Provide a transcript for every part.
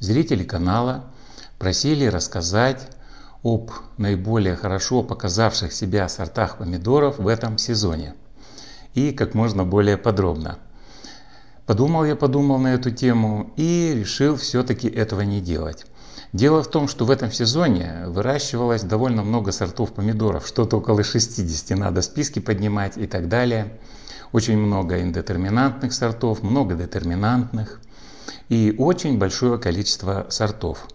Зрители канала просили рассказать об наиболее хорошо показавших себя сортах помидоров в этом сезоне и как можно более подробно. Подумал я, подумал на эту тему и решил все-таки этого не делать. Дело в том, что в этом сезоне выращивалось довольно много сортов помидоров, что-то около 60 надо списки поднимать и так далее. Очень много индетерминантных сортов, много детерминантных – и очень большое количество сортов.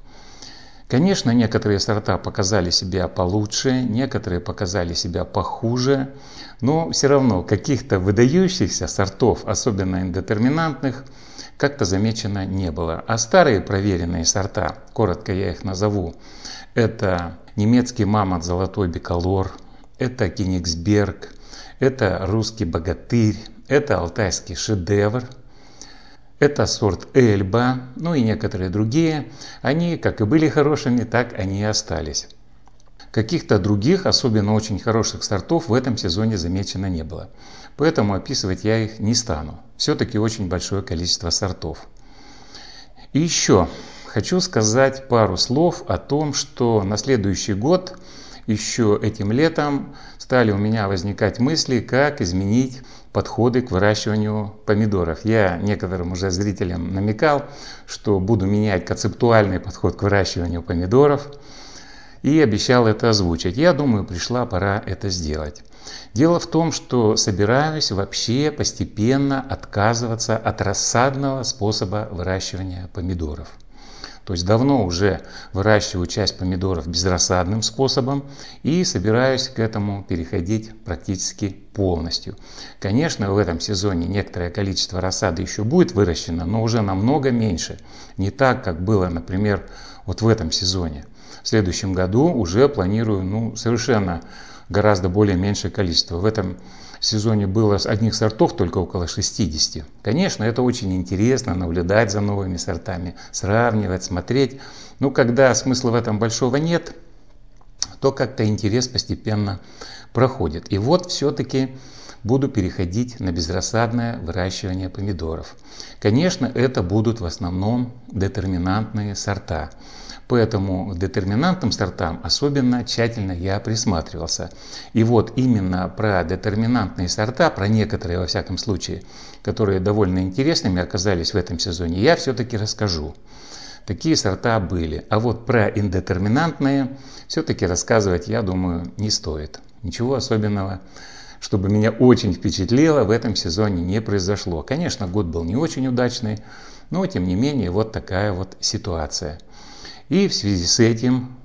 Конечно, некоторые сорта показали себя получше, некоторые показали себя похуже, но все равно каких-то выдающихся сортов, особенно индетерминантных, как-то замечено не было. А старые проверенные сорта, коротко я их назову, это немецкий мамонт золотой биколор, это кенигсберг, это русский богатырь, это алтайский шедевр – это сорт Эльба, ну и некоторые другие. Они как и были хорошими, так они и остались. Каких-то других, особенно очень хороших сортов в этом сезоне замечено не было. Поэтому описывать я их не стану. Все-таки очень большое количество сортов. И еще хочу сказать пару слов о том, что на следующий год еще этим летом стали у меня возникать мысли, как изменить подходы к выращиванию помидоров. Я некоторым уже зрителям намекал, что буду менять концептуальный подход к выращиванию помидоров и обещал это озвучить. Я думаю, пришла пора это сделать. Дело в том, что собираюсь вообще постепенно отказываться от рассадного способа выращивания помидоров. То есть давно уже выращиваю часть помидоров безрассадным способом и собираюсь к этому переходить практически полностью. Конечно, в этом сезоне некоторое количество рассады еще будет выращено, но уже намного меньше. Не так, как было, например, вот в этом сезоне. В следующем году уже планирую ну, совершенно гораздо более меньшее количество. В этом сезоне было одних сортов только около 60. Конечно, это очень интересно, наблюдать за новыми сортами, сравнивать, смотреть. Но когда смысла в этом большого нет, то как-то интерес постепенно проходит. И вот все-таки буду переходить на безрассадное выращивание помидоров. Конечно, это будут в основном детерминантные сорта. Поэтому к детерминантным сортам особенно тщательно я присматривался. И вот именно про детерминантные сорта, про некоторые во всяком случае, которые довольно интересными оказались в этом сезоне, я все-таки расскажу. Такие сорта были. А вот про индетерминантные все-таки рассказывать, я думаю, не стоит. Ничего особенного чтобы меня очень впечатлило, в этом сезоне не произошло. Конечно, год был не очень удачный, но тем не менее вот такая вот ситуация. И в связи с этим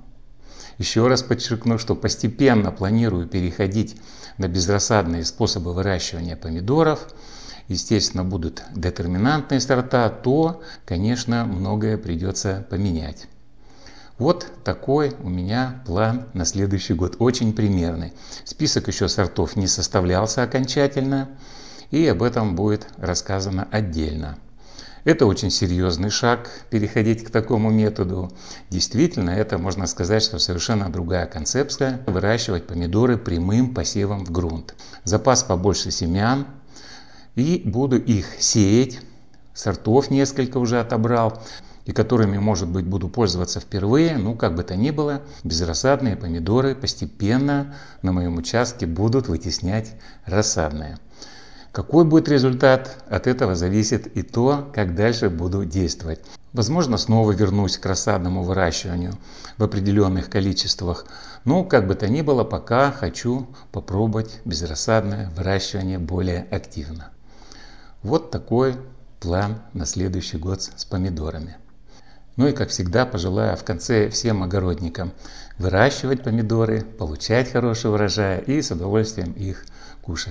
еще раз подчеркну, что постепенно планирую переходить на безрассадные способы выращивания помидоров. Естественно, будут детерминантные сорта, то, конечно, многое придется поменять. Вот такой у меня план на следующий год, очень примерный. Список еще сортов не составлялся окончательно, и об этом будет рассказано отдельно. Это очень серьезный шаг, переходить к такому методу. Действительно, это можно сказать, что совершенно другая концепция – выращивать помидоры прямым посевом в грунт. Запас побольше семян, и буду их сеять, сортов несколько уже отобрал – и которыми, может быть, буду пользоваться впервые, ну, как бы то ни было, безрассадные помидоры постепенно на моем участке будут вытеснять рассадные. Какой будет результат, от этого зависит и то, как дальше буду действовать. Возможно, снова вернусь к рассадному выращиванию в определенных количествах. Но, ну, как бы то ни было, пока хочу попробовать безрассадное выращивание более активно. Вот такой план на следующий год с помидорами. Ну и, как всегда, пожелаю в конце всем огородникам выращивать помидоры, получать хороший урожай и с удовольствием их кушать.